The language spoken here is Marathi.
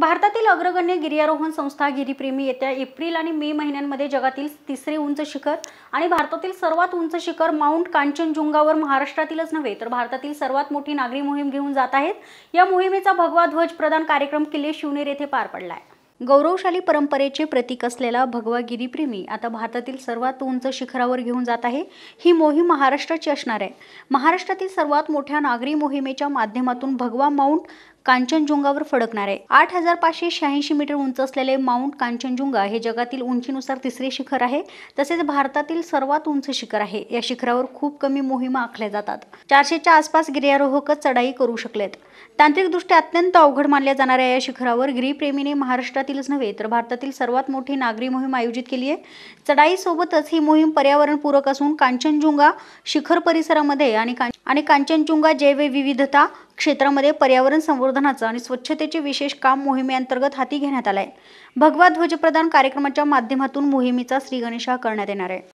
भारतातील अग्रगण्य गिर्यारोहण संस्था गिरीप्रेमी येत्या एप्रिल आणि मे महिन्यांमध्ये जगातील तिसरे उंच शिखर आणि भारतातील सर्वात उंच शिखर माउंट कांचनजुंगावर महाराष्ट्रातीलच नव्हे तर भारतातील सर्वात मोठी नागरी मोहीम घेऊन जात आहेत या मोहिमेचा भगवा ध्वज प्रदान कार्यक्रम किल्ले शिवनेर येथे पार पडला आहे गौरवशाली परंपरेचे प्रतीक असलेला भगवा गिरीप्रेमी आता भारतातील सर्वात उंच शिखरावर घेऊन जात आहे ही मोहीम महाराष्ट्राची असणार आहे महाराष्ट्रातील सर्वात मोठ्या नागरी मोहिमेच्या माध्यमातून भगवा माउंट कांचनजुंगावर फडकणार आहे आठ हजार पाचशे शहाऐंशी मीटर उंच असलेले माउंट कांचनजुंगा हे जगातील उंचीनुसार तिसरे शिखर आहे तसेच भारतातील सर्वात उंच शिखर आहे या शिखरावर खूप कमी मोहिमा आखल्या जातात चारशेच्या आसपास गिर्यारोहक चढाई करू शकलेत तांत्रिकदृष्ट्या अत्यंत अवघड मानल्या जाणाऱ्या या शिखरावर गिरीप्रेमीने महाराष्ट्रातीलच नव्हे तर भारतातील सर्वात मोठी नागरी मोहीम आयोजित केली आहे चढाईसोबतच ही मोहीम पर्यावरणपूरक असून कांचनजुंगा शिखर परिसरामध्ये आणि कांचनजुंगा जैवविविधता क्षेत्रामध्ये पर्यावरण संवर्धनाचं आणि स्वच्छतेचे विशेष काम मोहिमेअंतर्गत हाती घेण्यात आलं आहे भगवा ध्वजप्रदान कार्यक्रमाच्या माध्यमातून मोहिमेचा श्रीगणेशा करण्यात येणार आहे